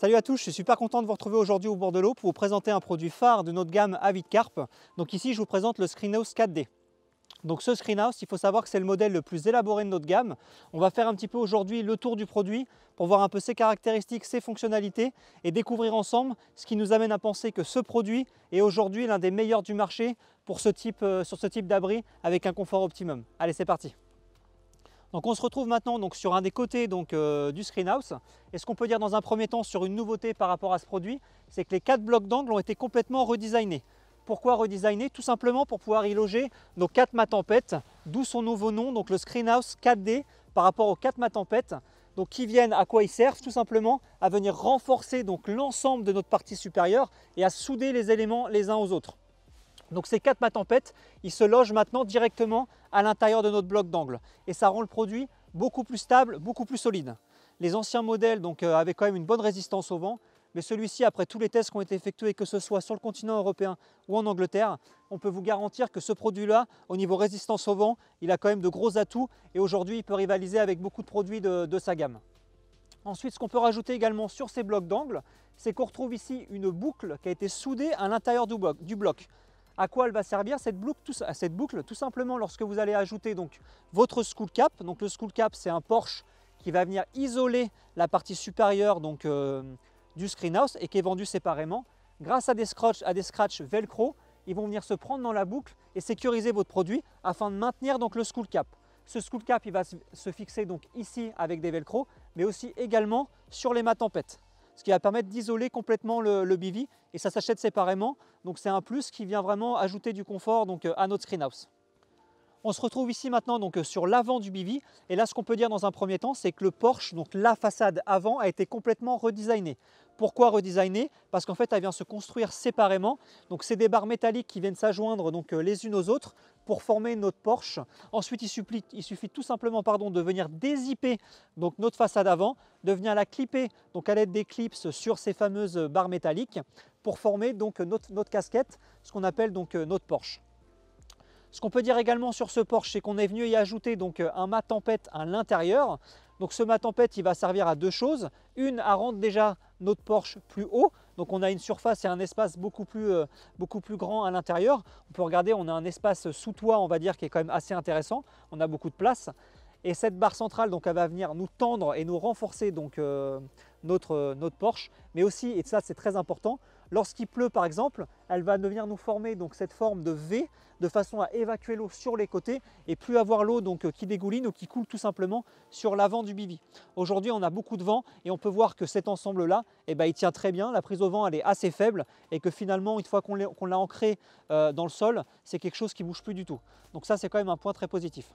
Salut à tous, je suis super content de vous retrouver aujourd'hui au bord de l'eau pour vous présenter un produit phare de notre gamme Carp Donc ici, je vous présente le Screenhouse 4D. Donc ce Screenhouse, il faut savoir que c'est le modèle le plus élaboré de notre gamme. On va faire un petit peu aujourd'hui le tour du produit pour voir un peu ses caractéristiques, ses fonctionnalités et découvrir ensemble ce qui nous amène à penser que ce produit est aujourd'hui l'un des meilleurs du marché pour ce type, euh, sur ce type d'abri avec un confort optimum. Allez, c'est parti donc on se retrouve maintenant sur un des côtés donc, euh, du screenhouse. Et ce qu'on peut dire dans un premier temps sur une nouveauté par rapport à ce produit, c'est que les quatre blocs d'angle ont été complètement redesignés. Pourquoi redesignés Tout simplement pour pouvoir y loger nos quatre mat tempêtes, d'où son nouveau nom, donc le screenhouse 4D par rapport aux quatre matempêtes tempêtes. Donc qui viennent, à quoi ils servent Tout simplement à venir renforcer l'ensemble de notre partie supérieure et à souder les éléments les uns aux autres. Donc ces quatre matempêtes, ils se logent maintenant directement à l'intérieur de notre bloc d'angle et ça rend le produit beaucoup plus stable, beaucoup plus solide. Les anciens modèles donc, euh, avaient quand même une bonne résistance au vent, mais celui-ci, après tous les tests qui ont été effectués, que ce soit sur le continent européen ou en Angleterre, on peut vous garantir que ce produit-là, au niveau résistance au vent, il a quand même de gros atouts et aujourd'hui, il peut rivaliser avec beaucoup de produits de sa gamme. Ensuite, ce qu'on peut rajouter également sur ces blocs d'angle, c'est qu'on retrouve ici une boucle qui a été soudée à l'intérieur du bloc. À quoi elle va servir cette boucle, tout, cette boucle Tout simplement lorsque vous allez ajouter donc votre school cap. Donc le school cap, c'est un Porsche qui va venir isoler la partie supérieure donc, euh, du screen house et qui est vendu séparément. Grâce à des scratchs, velcro, ils vont venir se prendre dans la boucle et sécuriser votre produit afin de maintenir donc le school cap. Ce school cap, il va se fixer donc ici avec des velcro, mais aussi également sur les mats tempêtes ce qui va permettre d'isoler complètement le, le et ça s'achète séparément. Donc c'est un plus qui vient vraiment ajouter du confort donc, euh, à notre house. On se retrouve ici maintenant donc euh, sur l'avant du Bivi. Et là, ce qu'on peut dire dans un premier temps, c'est que le Porsche, donc la façade avant, a été complètement redesignée. Pourquoi redessinée Parce qu'en fait, elle vient se construire séparément. Donc, c'est des barres métalliques qui viennent s'ajoindre euh, les unes aux autres pour former notre Porsche. Ensuite, il, suffit tout simplement pardon, de venir dézipper donc, notre façade avant, de venir la clipper donc, à l'aide des clips sur ces fameuses barres métalliques pour former donc, notre, casquette, ce qu'on appelle donc euh, notre Porsche. Ce qu'on peut dire également sur ce Porsche, c'est qu'on est venu y ajouter donc euh, un mat tempête à l'intérieur. Donc ce mât tempête, il va servir à deux choses. Une, à rendre déjà notre Porsche plus haut. Donc on a une surface et un espace beaucoup plus, euh, beaucoup plus grand à l'intérieur. On peut regarder, on a un espace sous toit, on va dire, qui est quand même assez intéressant. On a beaucoup de place. Et cette barre centrale, donc, elle va venir nous tendre et nous renforcer donc, euh, notre, euh, notre Porsche, mais aussi, et ça c'est très important, lorsqu'il pleut par exemple, elle va devenir nous former donc cette forme de V de façon à évacuer l'eau sur les côtés et plus avoir l'eau euh, qui dégouline ou qui coule tout simplement sur l'avant du bibi. Aujourd'hui on a beaucoup de vent et on peut voir que cet ensemble là eh ben, il tient très bien, la prise au vent elle est assez faible et que finalement une fois qu'on l'a ancré euh, dans le sol c'est quelque chose qui ne bouge plus du tout. Donc ça c'est quand même un point très positif.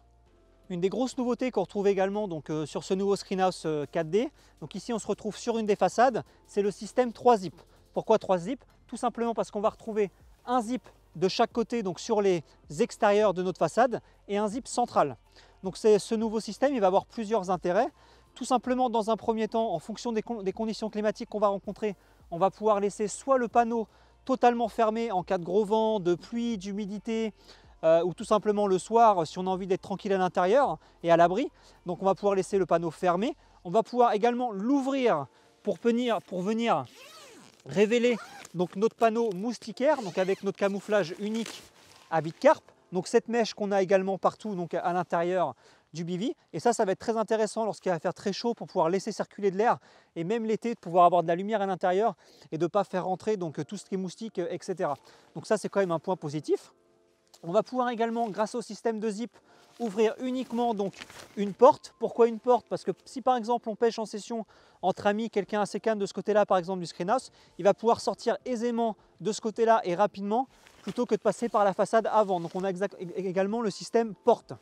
Une des grosses nouveautés qu'on retrouve également donc, euh, sur ce nouveau Screenhouse 4D, euh, donc ici on se retrouve sur une des façades, c'est le système 3 zip. Pourquoi 3 zip Tout simplement parce qu'on va retrouver un zip de chaque côté, donc sur les extérieurs de notre façade, et un zip central. Donc ce nouveau système, il va avoir plusieurs intérêts. Tout simplement, dans un premier temps, en fonction des conditions climatiques qu'on va rencontrer, on va pouvoir laisser soit le panneau totalement fermé en cas de gros vent, de pluie, d'humidité, euh, ou tout simplement le soir si on a envie d'être tranquille à l'intérieur et à l'abri. Donc on va pouvoir laisser le panneau fermé. On va pouvoir également l'ouvrir pour venir, pour venir révéler donc, notre panneau moustiquaire, donc avec notre camouflage unique à vide carpe. Donc cette mèche qu'on a également partout donc à l'intérieur du bivy. Et ça, ça va être très intéressant lorsqu'il va faire très chaud pour pouvoir laisser circuler de l'air et même l'été de pouvoir avoir de la lumière à l'intérieur et de ne pas faire rentrer donc tout ce qui est moustique, etc. Donc ça, c'est quand même un point positif. On va pouvoir également, grâce au système de zip, ouvrir uniquement donc une porte. Pourquoi une porte Parce que si par exemple on pêche en session entre amis, quelqu'un ses calme de ce côté-là par exemple du screen il va pouvoir sortir aisément de ce côté-là et rapidement plutôt que de passer par la façade avant. Donc on a également le système porte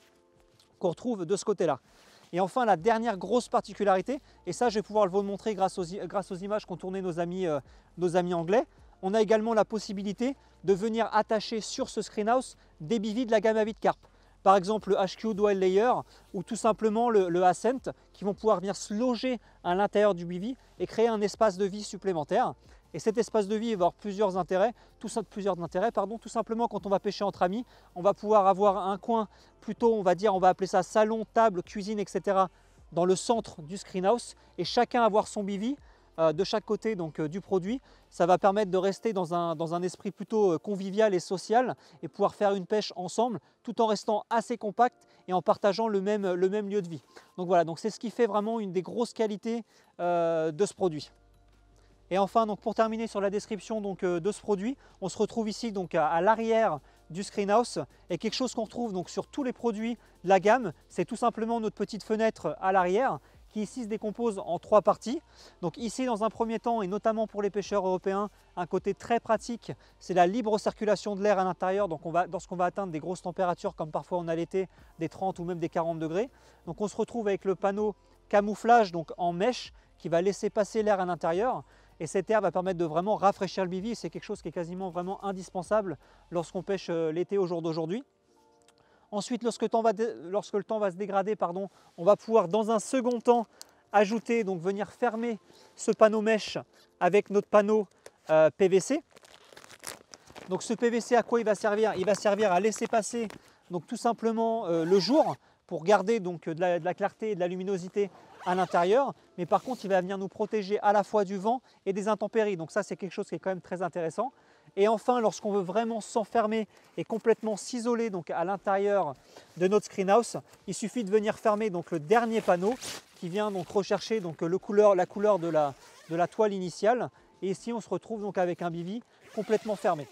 qu'on retrouve de ce côté-là. Et enfin, la dernière grosse particularité, et ça je vais pouvoir vous le montrer grâce aux, images qu'ont tournées nos amis euh, anglais, on a également la possibilité de venir attacher sur ce screenhouse des bivis de la gamme Carp. Par exemple le HQ Dwell Layer ou tout simplement le, Ascent qui vont pouvoir venir se loger à l'intérieur du bivis et créer un espace de vie supplémentaire. Et cet espace de vie va avoir plusieurs intérêts, tout, plusieurs intérêts, pardon, tout simplement quand on va pêcher entre amis, on va pouvoir avoir un coin plutôt, on va dire, on va appeler ça salon, table, cuisine, etc. dans le centre du screen house et chacun avoir son bivis euh, de chaque côté donc, euh, du produit. Ça va permettre de rester dans un, esprit plutôt euh, convivial et social et pouvoir faire une pêche ensemble tout en restant assez compact et en partageant le même, le même lieu de vie. Donc voilà, donc c'est ce qui fait vraiment une des grosses qualités de ce produit. Et enfin, donc pour terminer sur la description donc, de ce produit, on se retrouve ici donc, à, l'arrière du screen house et quelque chose qu'on retrouve donc sur tous les produits de la gamme, c'est tout simplement notre petite fenêtre à l'arrière qui ici se décompose en trois parties. Donc ici, dans un premier temps, et notamment pour les pêcheurs européens, un côté très pratique, c'est la libre circulation de l'air à l'intérieur. Donc on va, lorsqu'on va atteindre des grosses températures, comme parfois on a l'été, des 30 ou même des 40 degrés. Donc on se retrouve avec le panneau camouflage, donc en mèche, qui va laisser passer l'air à l'intérieur. Et cet air va permettre de vraiment rafraîchir le bivy. C'est quelque chose qui est quasiment vraiment indispensable lorsqu'on pêche euh, l'été au jour d'aujourd'hui. Ensuite, lorsque, le temps va se dégrader, pardon, on va pouvoir dans un second temps ajouter, donc venir fermer ce panneau mèche avec notre panneau euh, PVC. Donc ce PVC à quoi il va servir Il va servir à laisser passer donc tout simplement euh, le jour pour garder donc de la, de la clarté et de la luminosité à l'intérieur, mais par contre il va venir nous protéger à la fois du vent et des intempéries. Donc ça c'est quelque chose qui est quand même très intéressant. Et enfin, lorsqu'on veut vraiment s'enfermer et complètement s'isoler donc à l'intérieur de notre house, il suffit de venir fermer donc le dernier panneau qui vient donc rechercher donc le couleur, la couleur de la, de la toile initiale. Et ici, on se retrouve donc avec un bivy complètement fermé.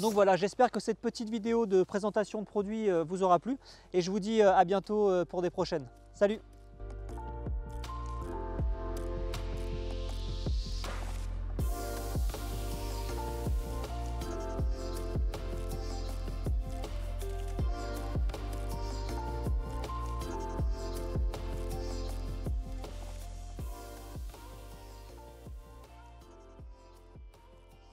Donc voilà, j'espère que cette petite vidéo de présentation de produits euh, vous aura plu et je vous dis euh, à bientôt euh, pour des prochaines. Salut